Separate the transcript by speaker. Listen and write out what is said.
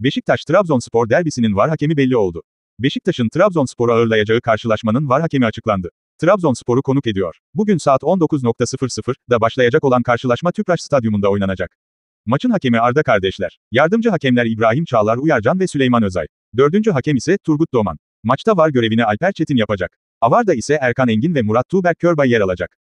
Speaker 1: Beşiktaş-Trabzonspor derbisinin var hakemi belli oldu. Beşiktaş'ın Trabzonspor'u ağırlayacağı karşılaşmanın var hakemi açıklandı. Trabzonspor'u konuk ediyor. Bugün saat 19.00'da başlayacak olan karşılaşma Tüpraş Stadyumunda oynanacak. Maçın hakemi Arda Kardeşler. Yardımcı hakemler İbrahim Çağlar Uyarcan ve Süleyman Özay. Dördüncü hakem ise Turgut Doman. Maçta var görevini Alper Çetin yapacak. Avarda ise Erkan Engin ve Murat Tuğberk Körbay yer alacak.